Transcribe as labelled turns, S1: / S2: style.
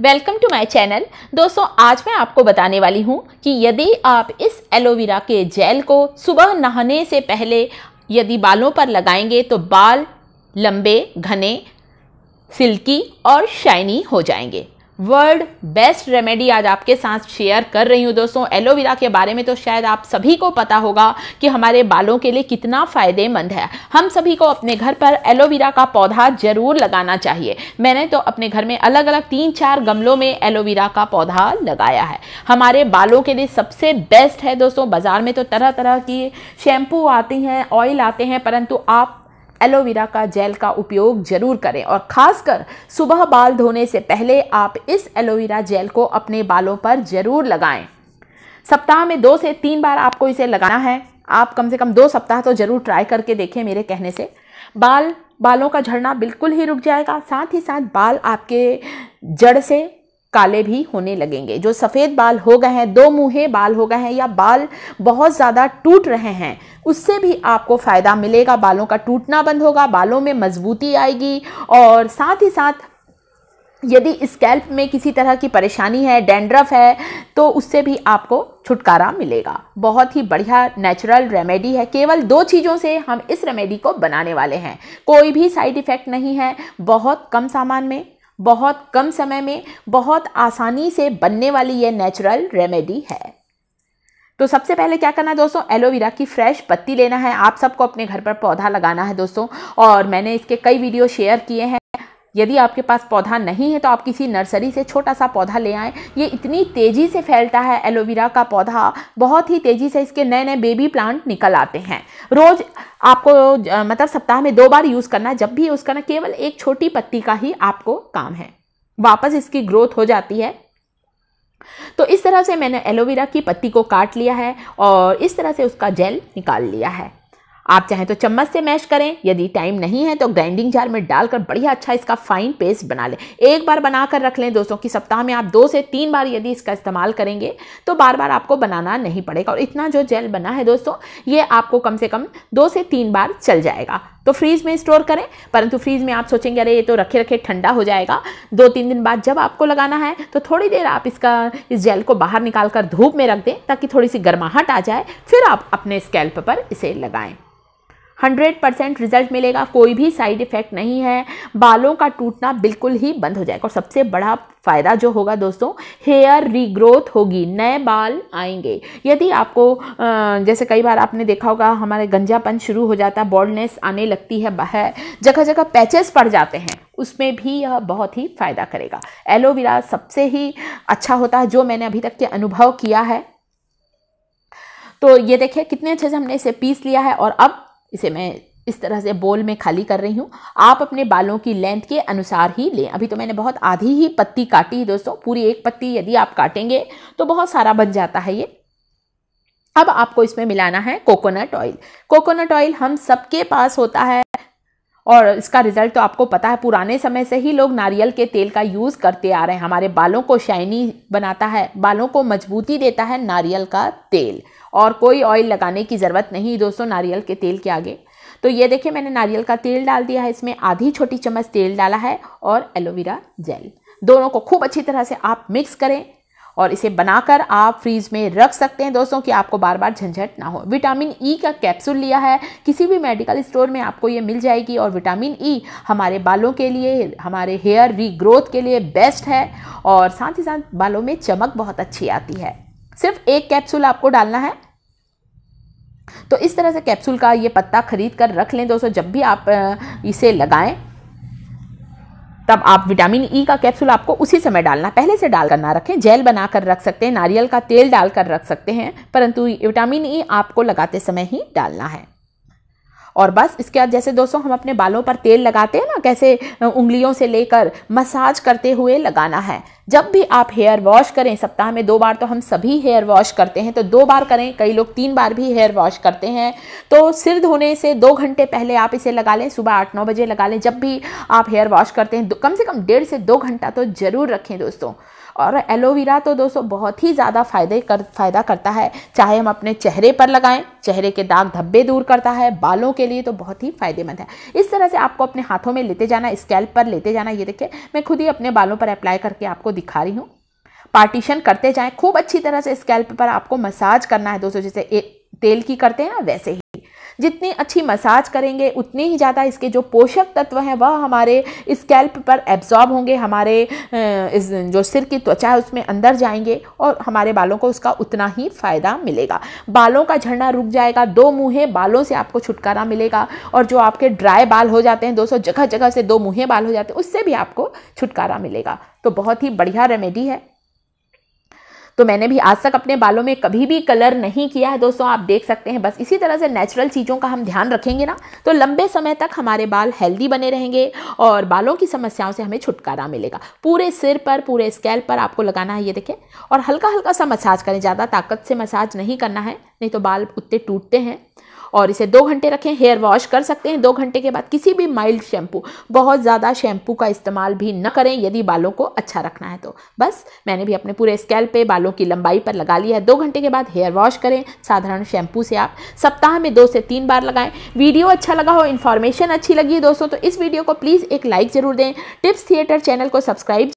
S1: welcome to my channel दोस्तों आज मैं आपको बताने वाली हूँ कि यदि आप इस एलोवेरा के जेल को सुबह नहाने से पहले यदि बालों पर लगाएंगे तो बाल लंबे घने सिल्की और शाइनी हो जाएंगे वर्ल्ड बेस्ट रेमेडी आज आपके साथ शेयर कर रही हूँ दोस्तों एलोवेरा के बारे में तो शायद आप सभी को पता होगा कि हमारे बालों के लिए कितना फ़ायदेमंद है हम सभी को अपने घर पर एलोवेरा का पौधा ज़रूर लगाना चाहिए मैंने तो अपने घर में अलग अलग तीन चार गमलों में एलोवेरा का पौधा लगाया है हमारे बालों के लिए सबसे बेस्ट है दोस्तों बाज़ार में तो तरह तरह की शैम्पू आती हैं ऑयल आते हैं परंतु आप एलोवेरा का जेल का उपयोग जरूर करें और खासकर सुबह बाल धोने से पहले आप इस एलोवेरा जेल को अपने बालों पर ज़रूर लगाएं सप्ताह में दो से तीन बार आपको इसे लगाना है आप कम से कम दो सप्ताह तो ज़रूर ट्राई करके देखें मेरे कहने से बाल बालों का झड़ना बिल्कुल ही रुक जाएगा साथ ही साथ बाल आपके जड़ से काले भी होने लगेंगे जो सफ़ेद बाल हो गए हैं दो मुँहे बाल हो गए हैं या बाल बहुत ज़्यादा टूट रहे हैं उससे भी आपको फ़ायदा मिलेगा बालों का टूटना बंद होगा बालों में मजबूती आएगी और साथ ही साथ यदि स्कैल्प में किसी तरह की परेशानी है डेंड्रफ है तो उससे भी आपको छुटकारा मिलेगा बहुत ही बढ़िया नेचुरल रेमेडी है केवल दो चीज़ों से हम इस रेमेडी को बनाने वाले हैं कोई भी साइड इफ़ेक्ट नहीं है बहुत कम सामान में बहुत कम समय में बहुत आसानी से बनने वाली ये नेचुरल रेमेडी है तो सबसे पहले क्या करना है दोस्तों एलोवेरा की फ्रेश पत्ती लेना है आप सबको अपने घर पर पौधा लगाना है दोस्तों और मैंने इसके कई वीडियो शेयर किए हैं यदि आपके पास पौधा नहीं है तो आप किसी नर्सरी से छोटा सा पौधा ले आएँ ये इतनी तेज़ी से फैलता है एलोवेरा का पौधा बहुत ही तेज़ी से इसके नए नए बेबी प्लांट निकल आते हैं रोज़ आपको मतलब सप्ताह में दो बार यूज़ करना जब भी यूज़ करना केवल एक छोटी पत्ती का ही आपको काम है वापस इसकी ग्रोथ हो जाती है तो इस तरह से मैंने एलोवेरा की पत्ती को काट लिया है और इस तरह से उसका जेल निकाल लिया है आप चाहें तो चम्मच से मैश करें यदि टाइम नहीं है तो ग्राइंडिंग जार में डालकर बढ़िया अच्छा इसका फाइन पेस्ट बना लें एक बार बनाकर रख लें दोस्तों कि सप्ताह में आप दो से तीन बार यदि इसका इस्तेमाल करेंगे तो बार बार आपको बनाना नहीं पड़ेगा और इतना जो जेल बना है दोस्तों ये आपको कम से कम दो से तीन बार चल जाएगा तो फ्रीज़ में स्टोर करें परंतु फ्रीज़ में आप सोचेंगे अरे ये तो रखे रखे ठंडा हो जाएगा दो तीन दिन बाद जब आपको लगाना है तो थोड़ी देर आप इसका इस जेल को बाहर निकाल कर धूप में रख दें ताकि थोड़ी सी गर्माहट आ जाए फिर आप अपने स्कैल्प पर इसे लगाएं हंड्रेड परसेंट रिजल्ट मिलेगा कोई भी साइड इफ़ेक्ट नहीं है बालों का टूटना बिल्कुल ही बंद हो जाएगा और सबसे बड़ा फ़ायदा जो होगा दोस्तों हेयर रीग्रोथ होगी नए बाल आएंगे यदि आपको जैसे कई बार आपने देखा होगा हमारे गंजापन शुरू हो जाता है बॉल्डनेस आने लगती है बाहर जगह जगह पैचेस पड़ जाते हैं उसमें भी यह बहुत ही फ़ायदा करेगा एलोवेरा सबसे ही अच्छा होता है जो मैंने अभी तक के अनुभव किया है तो ये देखिए कितने अच्छे से हमने इसे पीस लिया है और अब इसे मैं इस तरह से बोल में खाली कर रही हूँ आप अपने बालों की लेंथ के अनुसार ही लें अभी तो मैंने बहुत आधी ही पत्ती काटी है दोस्तों पूरी एक पत्ती यदि आप काटेंगे तो बहुत सारा बन जाता है ये अब आपको इसमें मिलाना है कोकोनट ऑयल कोकोनट ऑयल हम सबके पास होता है और इसका रिजल्ट तो आपको पता है पुराने समय से ही लोग नारियल के तेल का यूज़ करते आ रहे हैं हमारे बालों को शाइनी बनाता है बालों को मजबूती देता है नारियल का तेल और कोई ऑयल लगाने की ज़रूरत नहीं दोस्तों नारियल के तेल के आगे तो ये देखिए मैंने नारियल का तेल डाल दिया है इसमें आधी छोटी चम्मच तेल डाला है और एलोवेरा जेल दोनों को खूब अच्छी तरह से आप मिक्स करें और इसे बनाकर आप फ्रीज में रख सकते हैं दोस्तों कि आपको बार बार झंझट ना हो विटामिन ई e का कैप्सूल लिया है किसी भी मेडिकल स्टोर में आपको ये मिल जाएगी और विटामिन ई e हमारे बालों के लिए हमारे हेयर रीग्रोथ के लिए बेस्ट है और साथ ही साथ बालों में चमक बहुत अच्छी आती है सिर्फ एक कैप्सूल आपको डालना है तो इस तरह से कैप्सूल का ये पत्ता खरीद कर रख लें दोस्तों जब भी आप इसे लगाएं तब आप विटामिन ई e का कैप्सूल आपको उसी समय डालना पहले से डाल कर ना रखें जेल बना कर रख सकते हैं नारियल का तेल डाल कर रख सकते हैं परंतु विटामिन ई e आपको लगाते समय ही डालना है और बस इसके बाद जैसे दोस्तों हम अपने बालों पर तेल लगाते हैं ना कैसे उंगलियों से लेकर मसाज करते हुए लगाना है जब भी आप हेयर वॉश करें सप्ताह में दो बार तो हम सभी हेयर वॉश करते हैं तो दो बार करें कई लोग तीन बार भी हेयर वॉश करते हैं तो सिर धोने से दो घंटे पहले आप इसे लगा लें सुबह आठ नौ बजे लगा लें जब भी आप हेयर वॉश करते हैं कम से कम डेढ़ से दो घंटा तो ज़रूर रखें दोस्तों और एलोवेरा तो दोस्तों बहुत ही ज़्यादा फायदे कर फायदा करता है चाहे हम अपने चेहरे पर लगाएं चेहरे के दाग धब्बे दूर करता है बालों के लिए तो बहुत ही फायदेमंद है इस तरह से आपको अपने हाथों में लेते जाना स्कैल्प पर लेते जाना ये देखिए मैं खुद ही अपने बालों पर अप्लाई करके आपको दिखा रही हूँ पार्टीशन करते जाएँ खूब अच्छी तरह से स्कैल्प पर आपको मसाज करना है दोस्तों जैसे तेल की करते हैं ना वैसे ही जितनी अच्छी मसाज करेंगे उतनी ही ज़्यादा इसके जो पोषक तत्व हैं वह हमारे स्कैल्प पर एब्जॉर्ब होंगे हमारे इस जो सिर की त्वचा है उसमें अंदर जाएंगे और हमारे बालों को उसका उतना ही फ़ायदा मिलेगा बालों का झड़ना रुक जाएगा दो मुँहें बालों से आपको छुटकारा मिलेगा और जो आपके ड्राई बाल हो जाते हैं दोस्तों जगह जगह से दो मुँहें बाल हो जाते हैं उससे भी आपको छुटकारा मिलेगा तो बहुत ही बढ़िया रेमेडी है तो मैंने भी आज तक अपने बालों में कभी भी कलर नहीं किया है दोस्तों आप देख सकते हैं बस इसी तरह से नेचुरल चीज़ों का हम ध्यान रखेंगे ना तो लंबे समय तक हमारे बाल हेल्दी बने रहेंगे और बालों की समस्याओं से हमें छुटकारा मिलेगा पूरे सिर पर पूरे स्केल पर आपको लगाना है ये देखें और हल्का हल्का सा मसाज करें ज़्यादा ताकत से मसाज नहीं करना है नहीं तो बाल उतने टूटते हैं और इसे दो घंटे रखें हेयर वॉश कर सकते हैं दो घंटे के बाद किसी भी माइल्ड शैम्पू बहुत ज़्यादा शैम्पू का इस्तेमाल भी न करें यदि बालों को अच्छा रखना है तो बस मैंने भी अपने पूरे स्केल पे बालों की लंबाई पर लगा लिया है दो घंटे के बाद हेयर वॉश करें साधारण शैम्पू से आप सप्ताह में दो से तीन बार लगाएं वीडियो अच्छा लगा हो इन्फॉर्मेशन अच्छी लगी है दोस्तों तो इस वीडियो को प्लीज़ एक लाइक ज़रूर दें टिप्स थिएटर चैनल को सब्सक्राइब